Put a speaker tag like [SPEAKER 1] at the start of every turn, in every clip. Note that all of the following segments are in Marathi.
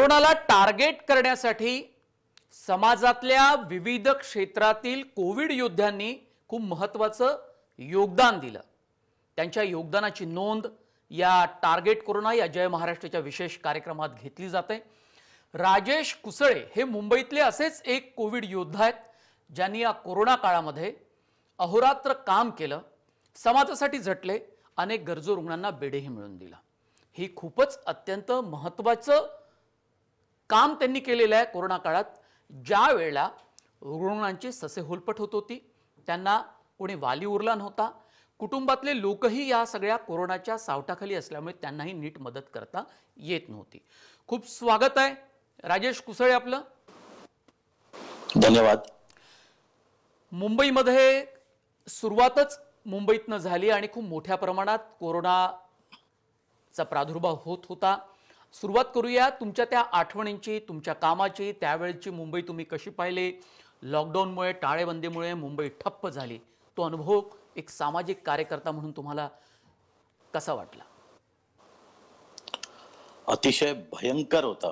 [SPEAKER 1] कोरोनाला टार्गेट करण्यासाठी समाजातल्या विविध क्षेत्रातील कोविड योद्ध्यांनी खूप महत्त्वाचं योगदान दिलं त्यांच्या योगदानाची नोंद या टार्गेट कोरोना या जय महाराष्ट्राच्या विशेष कार्यक्रमात घेतली जाते राजेश कुसळे हे मुंबईतले असेच एक कोविड योद्धा आहेत ज्यांनी या कोरोना काळामध्ये अहोरात्र काम केलं समाजासाठी झटले अनेक गरजू रुग्णांना बेडेही मिळून दिला ही खूपच अत्यंत महत्त्वाचं काम त्यांनी केलेलं आहे कोरोना काळात ज्या वेळेला रुग्णांची होलपट होत होती त्यांना कोणी वाली उरला नव्हता कुटुंबातले लोकही या सगळ्या कोरोनाच्या सावटाखाली असल्यामुळे त्यांनाही नीट मदत करता येत नव्हती खूप स्वागत आहे राजेश कुसळे आपलं धन्यवाद मुंबईमध्ये सुरुवातच मुंबईतनं झाली आणि खूप मोठ्या प्रमाणात कोरोनाचा प्रादुर्भाव होत होता सुरुवात करूया तुमच्या त्या आठवणींची तुमच्या कामाची त्यावेळची मुंबई तुम्ही कशी पाहिली लॉकडाऊनमुळे टाळेबंदीमुळे मुंबई ठप्प झाली तो अनुभव एक सामाजिक कार्यकर्ता म्हणून तुम्हाला कसा वाटला
[SPEAKER 2] अतिशय भयंकर होता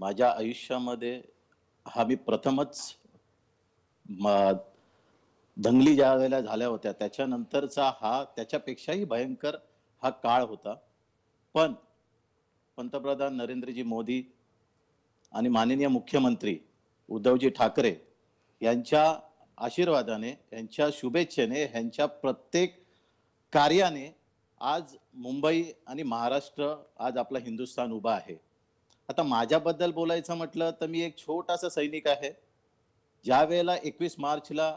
[SPEAKER 2] माझ्या आयुष्यामध्ये हा मी प्रथमच दंगली ज्या वेळेला झाल्या होत्या त्याच्यानंतरचा हा त्याच्यापेक्षाही भयंकर हा काळ होता पण पंतप्रधान नरेंद्रजी मोदी आणि माननीय मुख्यमंत्री उद्धवजी ठाकरे यांच्या आशीर्वादाने यांच्या शुभेच्छेने यांच्या प्रत्येक कार्याने आज मुंबई आणि महाराष्ट्र आज आपला हिंदुस्थान उभा आहे आता माझ्याबद्दल बोलायचं म्हटलं तर मी एक छोटासा सैनिक आहे ज्यावेळेला एकवीस मार्चला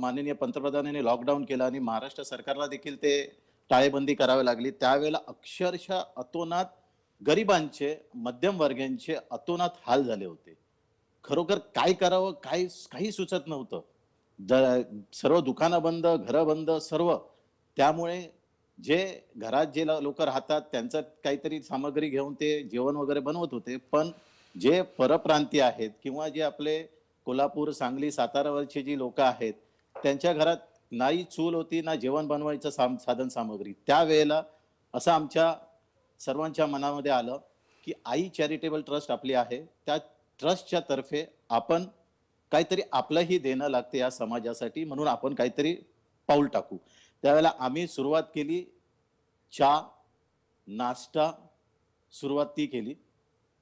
[SPEAKER 2] माननीय पंतप्रधानांनी लॉकडाऊन केला आणि महाराष्ट्र सरकारला देखील ते टाळेबंदी करावी लागली त्यावेळेला अक्षरशः अतोनात गरिबांचे वर्गांचे अतोनात हाल झाले होते खरोखर काय करावं काय काही सुचत नव्हतं द सर्व दुकानं बंद घरं बंद सर्व त्यामुळे जे घरात जे लोक राहतात त्यांचं काहीतरी सामग्री घेऊन ते जेवण वगैरे बनवत होते पण जे परप्रांती आहेत किंवा जे आपले कोल्हापूर सांगली सातारावरचे जी लोक आहेत त्यांच्या घरात नाही चूल होती ना जेवण बनवायचं साम साधन सामग्री त्यावेळेला असं आमच्या सर्वांच्या मनामध्ये आलं की आई चॅरिटेबल ट्रस्ट आपली आहे त्या ट्रस्टच्या तर्फे आपण काहीतरी आपलंही देणं लागते या समाजासाठी म्हणून आपण काहीतरी पाऊल टाकू त्यावेळेला आम्ही सुरुवात केली चहा नाश्ता सुरुवात ती केली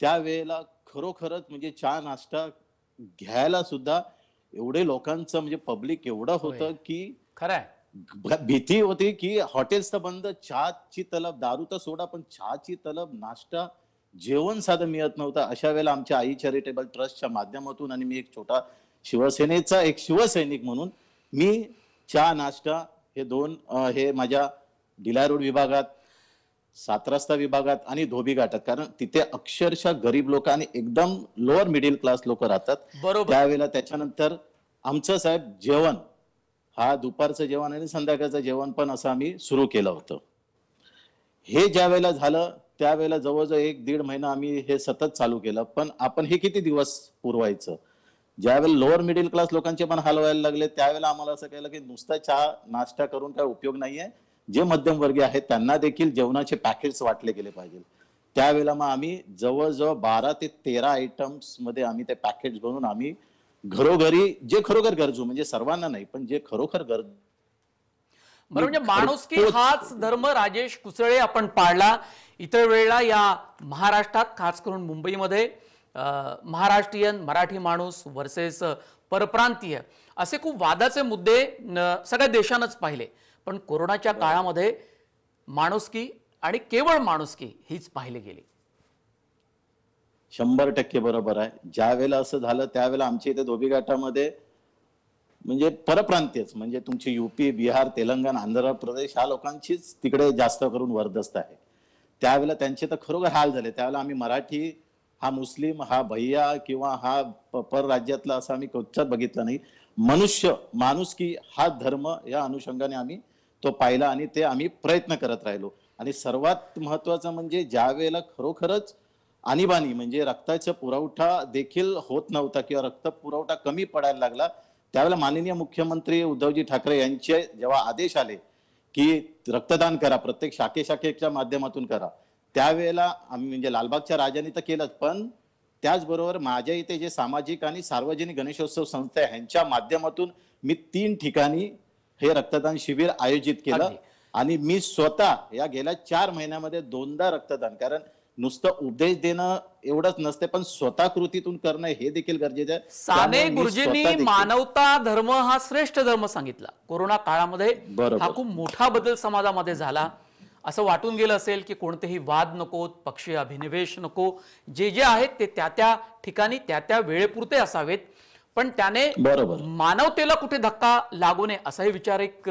[SPEAKER 2] त्यावेळेला खरोखरच म्हणजे चहा नाश्ता घ्यायला सुद्धा एवढे लोकांचं म्हणजे पब्लिक एवढं होतं की खरं भीती होती की हॉटेल्स तर बंद चहाची तलब दारू तर सोडा पण चहाची तलब नाश्ता जेवण साधं मिळत नव्हतं अशा वेळेला आमच्या आई चॅरिटेबल ट्रस्टच्या माध्यमातून आणि मी एक छोटा शिवसेनेचा एक शिवसैनिक म्हणून मी चहा नाश्ता हे दोन हे माझ्या डिला रोड विभागात सात रस्ता विभागात आणि धोबी घाटात कारण तिथे अक्षरशः गरीब लोक आणि एकदम लोअर मिडिल क्लास लोक राहतात बरोबर त्यावेळेला त्याच्यानंतर आमचं साहेब जेवण हा दुपारचं जेवण आणि संध्याकाळचं जेवण पण असं आम्ही सुरू केलं होतं हे ज्या वेळेला झालं त्यावेळेला जवळजवळ एक दीड महिना आम्ही हे सतत चालू केलं पण आपण हे किती दिवस पुरवायचं ज्यावेळेला लोअर मिडिल क्लास लोकांचे पण हाल व्हायला लागले त्यावेळेला आम्हाला असं कळलं की नुसता चहा नाश्ता करून काय उपयोग नाहीये जे मध्यमवर्गीय आहेत त्यांना देखील जेवणाचे पॅकेज वाटले गेले पाहिजे त्यावेळेला मग आम्ही जवळजवळ बारा ते तेरा आयटम्स मध्ये आम्ही ते पॅकेज बनवून आम्ही
[SPEAKER 1] घरोघरी
[SPEAKER 2] जे खरोखर गरजू म्हणजे सर्वांना नाही पण जे खरोखर गरज बरं म्हणजे माणुसकी हाच धर्म
[SPEAKER 1] राजेश कुसळे आपण पाळला इतर वेळेला या महाराष्ट्रात खास करून मुंबईमध्ये महाराष्ट्रीयन मराठी माणूस वर्सेस परप्रांतीय असे खूप वादाचे मुद्दे सगळ्या देशानंच पाहिले पण कोरोनाच्या काळामध्ये माणुसकी आणि केवळ माणुसकी हीच पाहिली गेली
[SPEAKER 2] शंभर टक्के बरोबर आहे ज्या वेळेला असं झालं त्यावेळेला आमच्या इथे धोबी घाटामध्ये म्हणजे परप्रांतीयच म्हणजे तुमची युपी बिहार तेलंगण आंध्र प्रदेश ह्या लोकांचीच तिकडे जास्त करून वर्दस्त आहे त्यावेळेला त्यांचे तर खरोखर हाल झाले त्यावेळेला आम्ही मराठी हा मुस्लिम हा भैया किंवा हा परराज्यातला असं आम्ही कोच्चात बघितला नाही मनुष्य माणूस की हा धर्म या अनुषंगाने आम्ही तो पाहिला आणि ते आम्ही प्रयत्न करत राहिलो आणि सर्वात महत्वाचं म्हणजे ज्या वेळेला खरोखरच आणीबाणी म्हणजे रक्ताचा पुरवठा देखील होत नव्हता किंवा रक्त पुरवठा कमी पडायला लागला त्यावेळेला माननीय मुख्यमंत्री उद्धवजी ठाकरे यांचे जेव्हा आदेश आले की रक्तदान करा प्रत्येक शाखे शाखेच्या माध्यमातून करा त्यावेळेला आम्ही म्हणजे लालबागच्या राजाने तर केलंच पण त्याचबरोबर माझ्या इथे जे सामाजिक आणि सार्वजनिक गणेशोत्सव संस्था ह्यांच्या माध्यमातून मी तीन ठिकाणी हे रक्तदान शिबिर आयोजित केलं आणि मी स्वतः या गेल्या चार महिन्यामध्ये दोनदा रक्तदान कारण नुसतं उपदेश देणं एवढंच नसते पण स्वतः कृतीतून करणं हे देखील गरजेचं आहे साने गुरुजींनी मानवता
[SPEAKER 1] धर्म हा श्रेष्ठ धर्म सांगितला कोरोना काळामध्ये हा खूप मोठा बदल समाजामध्ये झाला असं वाटून गेलं असेल की कोणतेही वाद नको पक्षी अभिनिवेश नको जे जे आहेत ते त्या त्या ठिकाणी त्या त्या वेळेपुरते असावेत पण त्याने मानवतेला कुठे धक्का लागू नये
[SPEAKER 2] असाही विचार एक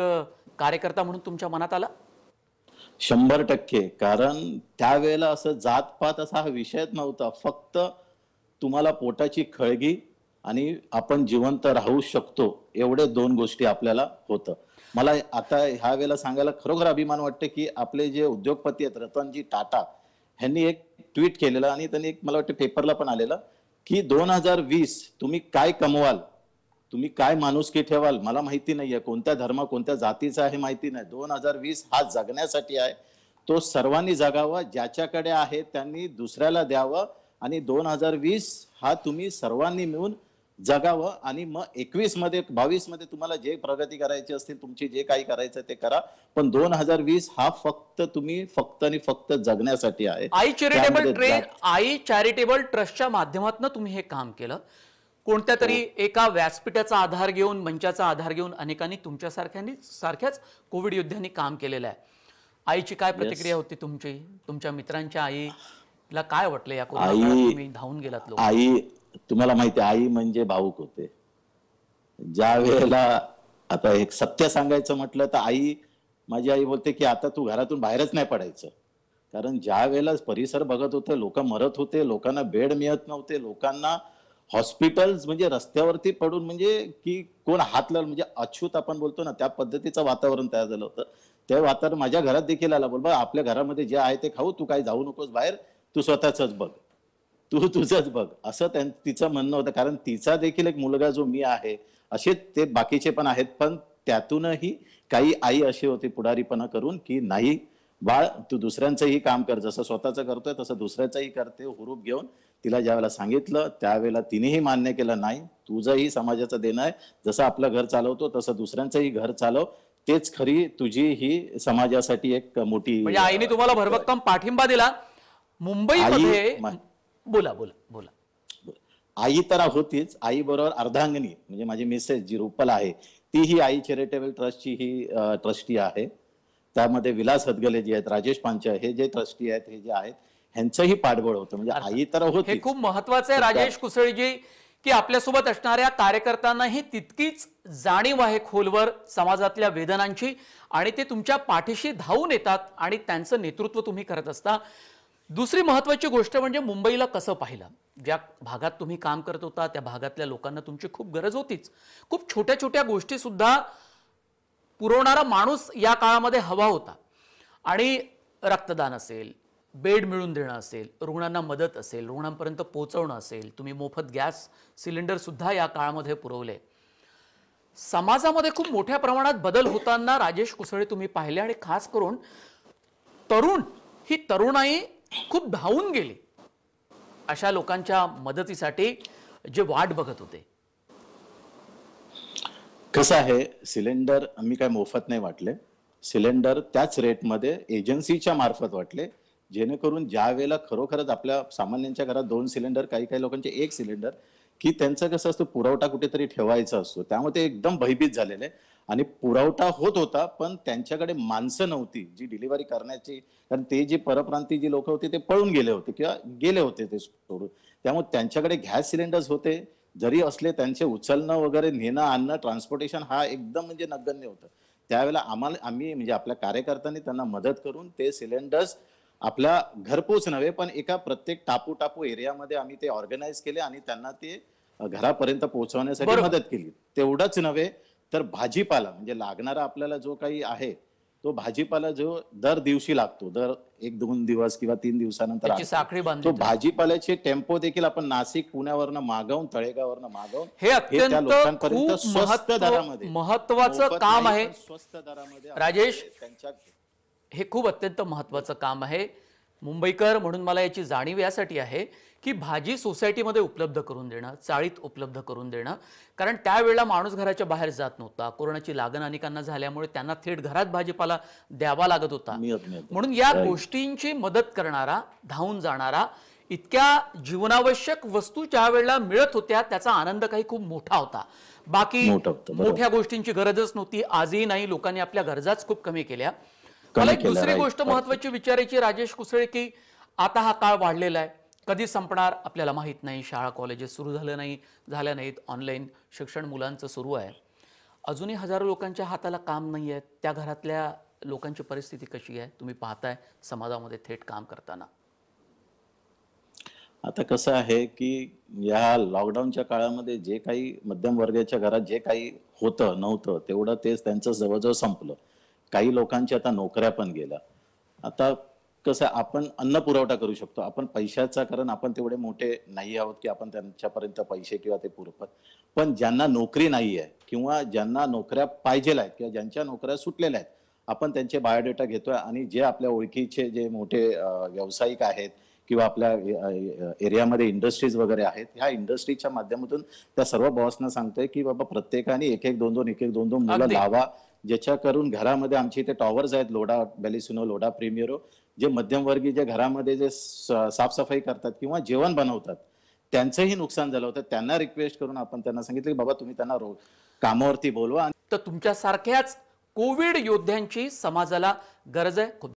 [SPEAKER 2] कार्यकर्ता म्हणून तुमच्या मनात आला शंभर टक्के कारण त्यावेळेला असं जातपात असा हा विषयच नव्हता फक्त तुम्हाला पोटाची खळगी आणि आपण जिवंत राहू शकतो एवढे दोन गोष्टी आपल्याला होतं मला आता ह्या वेळेला सांगायला खरोखर अभिमान वाटते की आपले जे उद्योगपती आहेत रतनजी टाटा ह्यांनी एक ट्विट केलेलं आणि त्यांनी एक मला वाटतं पेपरला पण आलेलं की दोन हजार वीस तुम्ही काय कमवाल तुम्ही काय माणुसकी ठेवाल मला माहिती नाही आहे कोणत्या धर्म कोणत्या जातीचा आहे माहिती नाही दोन हजार वीस हा जगण्यासाठी आहे तो सर्वांनी जगावा ज्याच्याकडे आहे त्यांनी दुसऱ्याला द्यावं आणि दोन हजार वीस हा तुम्ही सर्वांनी मिळून जगावं आणि मग एकवीस मध्ये बावीस मध्ये तुम्हाला जे प्रगती करायची असतील तुमची जे काही करायचं ते करा पण दोन हजार वीस हा फक्त तुम्ही फक्त आणि फक्त जगण्यासाठी आहे आई चॅरिटेबल ट्रेन आई चॅरिटेबल ट्रस्टच्या माध्यमातून तुम्ही हे
[SPEAKER 1] काम केलं कोणत्या तरी हो. एका व्यासपीठाचा आधार घेऊन मंचाचा आधार घेऊन अनेकांनी तुमच्यासारख्यांनी सारख्याच कोविड योद्ध्यांनी काम केलेलं आहे आईची काय प्रतिक्रिया होती तुमची तुमच्या मित्रांच्या आईला काय वाटलं या आई धावून गेलात आई
[SPEAKER 2] तुम्हाला माहिती आई म्हणजे भाऊक होते ज्या वेळेला आता एक सत्य सांगायचं म्हटलं तर आई माझी आई बोलते की आता तू घरातून बाहेरच नाही पडायचं कारण ज्या वेळेला परिसर बघत होते लोक मरत होते लोकांना बेड मिळत नव्हते लोकांना हॉस्पिटल्स म्हणजे रस्त्यावरती पडून म्हणजे की कोण हात लावलं म्हणजे अछूत आपण बोलतो ना त्या पद्धतीचं वातावरण तयार झालं होतं ते वातावरण माझ्या घरात देखील आला बोल बा आपल्या घरामध्ये जे आहे ते खाऊ तू काही जाऊ नकोस बाहेर तू स्वतःच बघ तू तुझंच बघ असं त्यां तिचं म्हणणं होतं कारण तिचा देखील एक मुलगा जो मी आहे असे ते बाकीचे पण आहेत पण त्यातूनही काही आई अशी होती पुढारीपणा करून की नाही बाळ तू दुसऱ्यांचंही काम कर जसं स्वतःचं करतोय तसं दुसऱ्याचंही करते हुरूप घेऊन तिला ज्यावेळेला सांगितलं त्यावेळेला तिनेही मान्य केलं नाही तुझंही समाजाचं देणं आहे जसं आपलं घर चालवतो तसं दुसऱ्यांचंही घर चालव तेच खरी तुझी ही समाजासाठी एक मोठी म्हणजे आईने तुम्हाला भरभक्कम पाठिंबा दिला मुंबईमध्ये बोला बोला बोला आई तर होतीच आई बरोबर अर्धांगणी म्हणजे माझी मिसेस जी रुपल आहे ती ही आई चॅरिटेबल ट्रस्टची ही ट्रस्टी आहे त्यामध्ये विलास हदगले जे आहेत राजेश पांचा हे जे ट्रस्टी आहेत हे जे आहेत ह्यांचंही पाठबळ होतं म्हणजे आई तर हे खूप महत्वाचं आहे राजेश
[SPEAKER 1] कुसळजी की आपल्यासोबत असणाऱ्या कार्यकर्त्यांनाही तितकीच जाणीव आहे खोलवर समाजातल्या वेदनांची आणि ते तुमच्या पाठीशी धावून येतात आणि त्यांचं नेतृत्व तुम्ही करत असता दुसरी महत्वाची गोष्ट म्हणजे मुंबईला कसं पाहिलं ज्या भागात तुम्ही काम करत होता त्या भागातल्या लोकांना तुमची खूप गरज होतीच खूप छोट्या छोट्या गोष्टीसुद्धा पुरवणारा माणूस या काळामध्ये हवा होता आणि रक्तदान असेल बेड मिळून देणं असेल रुग्णांना मदत असेल रुग्णांपर्यंत पोहोचवणं असेल तुम्ही मोफत गॅस सिलेंडर सुद्धा या काळामध्ये पुरवले समाजामध्ये खूप मोठ्या प्रमाणात बदल होताना राजेश कुसळे तुम्ही पाहिले आणि खास करून तरुण ही तरुणाई खूप धावून गेली अशा लोकांच्या मदतीसाठी जे वाट बघत होते
[SPEAKER 2] कसं आहे सिलेंडर आम्ही काय मोफत नाही वाटले सिलेंडर त्याच रेटमध्ये एजन्सीच्या मार्फत वाटले जेणेकरून ज्या वेळेला खरोखरच आपल्या सामान्यांच्या घरात दोन सिलेंडर काही काही लोकांचे एक सिलेंडर की त्यांचं कसं असतं पुरवठा कुठेतरी ठेवायचा असतो त्यामुळे ते एकदम भयभीत झालेले आणि पुरवठा होत होता पण त्यांच्याकडे माणसं नव्हती जी डिलिव्हरी करण्याची कारण ते जे परप्रांती जी लोक होते ते पळून गेले होते किंवा गेले होते ते सोडून त्यामुळे त्यांच्याकडे गॅस सिलेंडर्स होते जरी असले त्यांचे उचलणं वगैरे नेणं आणणं ट्रान्सपोर्टेशन हा एकदम म्हणजे नगण्य होतं त्यावेळेला आम्हाला आम्ही म्हणजे आपल्या कार्यकर्त्यांनी त्यांना मदत करून ते सिलेंडर्स आपला घरपोच नव्हे पण एका प्रत्येक टापू टापू एरियामध्ये आम्ही ते ऑर्गनाईज केले आणि त्यांना ते घरापर्यंत पोहोचवण्यासाठी मदत केली तेवढाच नव्हे तर भाजीपाला म्हणजे लागणारा आपल्याला जो काही आहे तो भाजीपाला जो दर दिवशी लागतो दर एक दोन दिवस किंवा तीन दिवसानंतर तो भाजीपाल्याचे टेम्पो देखील आपण नाशिक पुण्यावरनं मागवून तळेगाववरनं मागवून हे अत्यंत स्वस्त दरामध्ये
[SPEAKER 1] महत्वाचं काम आहे
[SPEAKER 2] स्वस्त दरामध्ये राजेश त्यांच्या
[SPEAKER 1] हे खूप अत्यंत महत्त्वाचं काम आहे मुंबईकर म्हणून मला याची जाणीव यासाठी आहे की भाजी सोसायटीमध्ये उपलब्ध करून देणं चाळीत उपलब्ध करून देणं कारण त्यावेळेला माणूस घराच्या बाहेर जात नव्हता कोरोनाची लागण अनेकांना झाल्यामुळे त्यांना थेट घरात भाजीपाला द्यावा लागत होता म्हणून या गोष्टींची मदत करणारा धावून जाणारा इतक्या जीवनावश्यक वस्तू ज्या वेळेला मिळत होत्या त्याचा आनंद काही खूप मोठा होता बाकी मोठ्या गोष्टींची गरजच नव्हती आजही नाही लोकांनी आपल्या गरजाच खूप कमी केल्या दुसरी गोष्ट महत्वाची विचारायची राजेश कुसळे की आता हा काळ वाढलेला आहे कधी संपणार आपल्याला माहीत नाही शाळा कॉलेजेस सुरू झाले नाही झाल्या नाहीत ऑनलाईन शिक्षण मुलांचं सुरू आहे अजूनही हजारो लोकांच्या हाताला काम नाही आहे त्या घरातल्या लोकांची परिस्थिती कशी आहे तुम्ही पाहताय समाजामध्ये
[SPEAKER 2] थेट काम करताना आता कसं आहे की या लॉकडाऊनच्या काळामध्ये जे काही मध्यम वर्गाच्या घरात जे काही होतं नव्हतं तेवढं तेच त्यांचं जवळजवळ संपलं काही लोकांच्या आता नोकऱ्या पण गेल्या आता कसं आपण अन्न पुरवठा करू शकतो आपण पैशाचा कारण आपण तेवढे मोठे नाही आहोत की आपण त्यांच्यापर्यंत पैसे किंवा ते पुरवत पण ज्यांना नोकरी नाही आहे किंवा ज्यांना नोकऱ्या पाहिजे आहेत किंवा ज्यांच्या नोकऱ्या सुटलेल्या आहेत आपण त्यांचे बायोडेटा घेतोय आणि जे आपल्या ओळखीचे जे मोठे व्यावसायिक आहेत किंवा आपल्या एरियामध्ये इंडस्ट्रीज वगैरे आहेत ह्या इंडस्ट्रीच्या माध्यमातून त्या सर्व बॉसना सांगतोय की बाबा प्रत्येकाने एक एक दोन दोन एक एक दोन दोन मुलं लावा ज्याच्या करून घरामध्ये आमच्या इथे टॉवर्स आहेत लोडा बॅलिसिनो लोडा प्रीमियरो जे मध्यमवर्गीय जे घरामध्ये जे साफसफाई करतात किंवा जेवण बनवतात त्यांचंही नुकसान झालं होतं त्यांना रिक्वेस्ट करून आपण त्यांना सांगितलं की बाबा तुम्ही त्यांना रो कामावरती बोलवा आणि तर तुमच्यासारख्याच कोविड योद्ध्यांची समाजाला गरज आहे